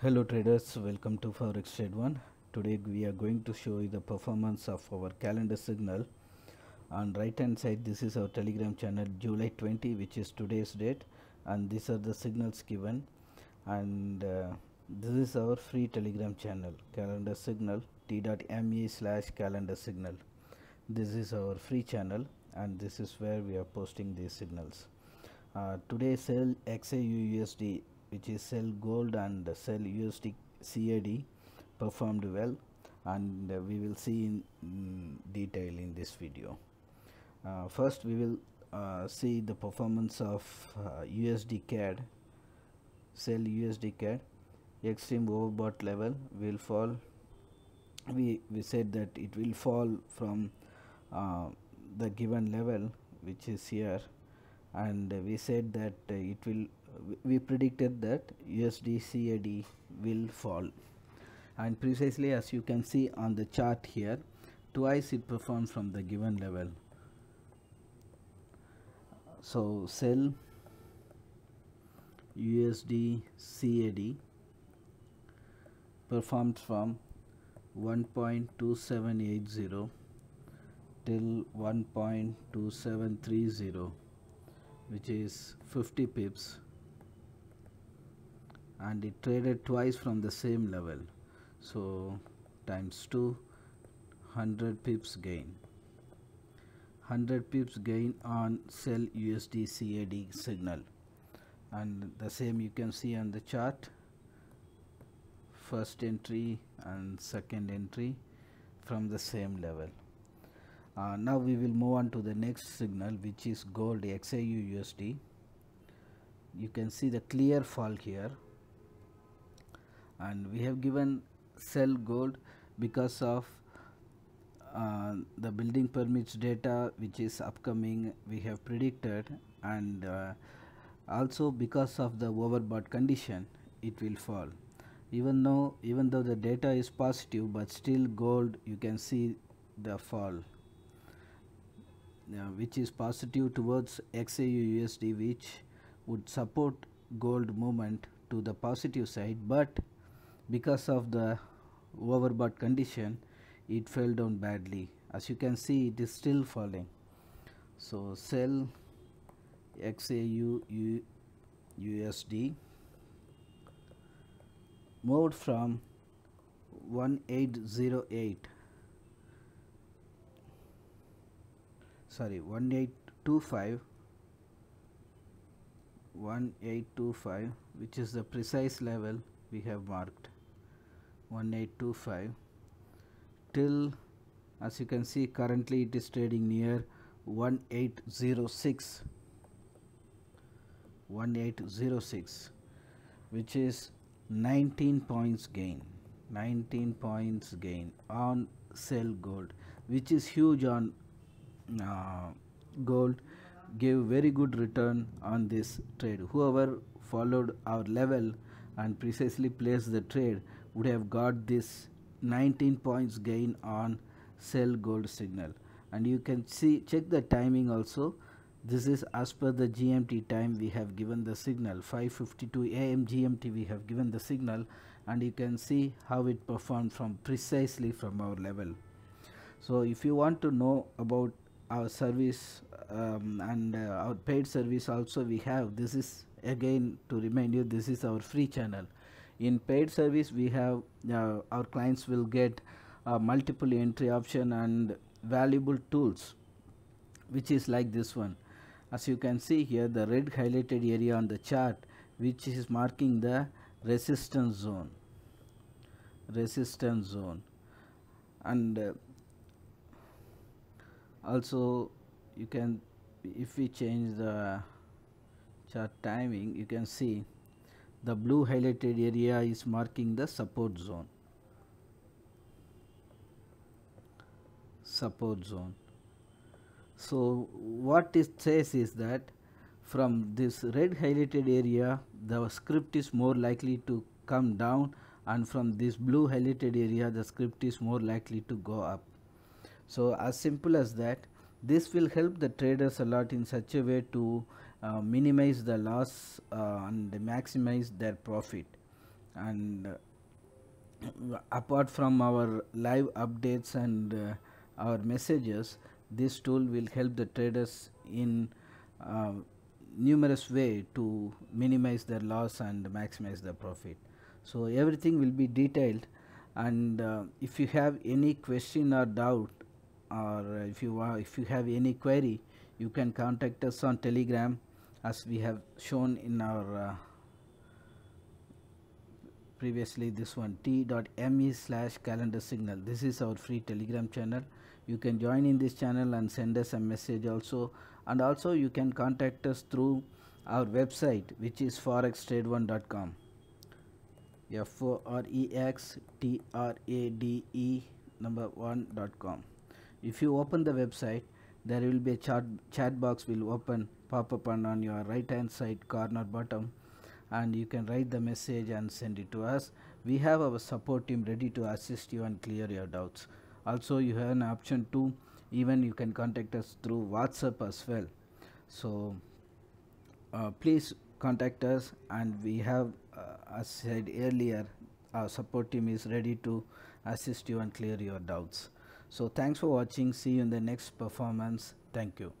hello traders welcome to forex trade one today we are going to show you the performance of our calendar signal on right hand side this is our telegram channel july 20 which is today's date and these are the signals given and uh, this is our free telegram channel calendar signal t.me slash calendar signal this is our free channel and this is where we are posting these signals uh, today sell XAUUSD which is sell gold and sell USD CAD performed well and uh, we will see in mm, detail in this video. Uh, first we will uh, see the performance of USD uh, CAD sell USD CAD extreme overbought level will fall we we said that it will fall from uh, the given level which is here and we said that it will we predicted that USD CAD will fall and precisely as you can see on the chart here twice it performed from the given level so sell USD CAD performed from 1.2780 till 1.2730 which is 50 pips and it traded twice from the same level so times 2 100 pips gain 100 pips gain on sell USD CAD signal and the same you can see on the chart first entry and second entry from the same level uh, now we will move on to the next signal which is gold XAU USD you can see the clear fall here and we have given sell gold because of uh, the building permits data which is upcoming we have predicted and uh, also because of the overbought condition it will fall even though even though the data is positive but still gold you can see the fall uh, which is positive towards XAU USD which would support gold movement to the positive side but because of the overbought condition it fell down badly as you can see it is still falling so sell XAU USD moved from 1808 sorry 1825 1825 which is the precise level we have marked 1825 till as you can see currently it is trading near 1806 1806 which is 19 points gain 19 points gain on sell gold which is huge on uh, gold gave very good return on this trade whoever followed our level and precisely placed the trade would have got this 19 points gain on sell gold signal and you can see check the timing also this is as per the GMT time we have given the signal 5:52 a.m. GMT we have given the signal and you can see how it performed from precisely from our level so if you want to know about our service um, and uh, our paid service also we have this is again to remind you this is our free channel in paid service we have uh, our clients will get a uh, multiple entry option and valuable tools which is like this one as you can see here the red highlighted area on the chart which is marking the resistance zone resistance zone and uh, also you can if we change the chart timing you can see the blue highlighted area is marking the support zone. Support zone. So what it says is that from this red highlighted area the script is more likely to come down and from this blue highlighted area the script is more likely to go up. So as simple as that this will help the traders a lot in such a way to uh, minimize the loss uh, and maximize their profit and uh, apart from our live updates and uh, our messages this tool will help the traders in uh, numerous way to minimize their loss and maximize their profit so everything will be detailed and uh, if you have any question or doubt or if you if you have any query you can contact us on telegram as we have shown in our uh, previously this one t.me slash calendar signal this is our free telegram channel you can join in this channel and send us a message also and also you can contact us through our website which is forextrade1.com f o r e x t r a d e number 1.com if you open the website there will be a chat, chat box will open pop up on on your right hand side corner bottom and you can write the message and send it to us. We have our support team ready to assist you and clear your doubts. Also you have an option to even you can contact us through WhatsApp as well. So uh, please contact us and we have uh, as said earlier our support team is ready to assist you and clear your doubts. So thanks for watching. See you in the next performance. Thank you.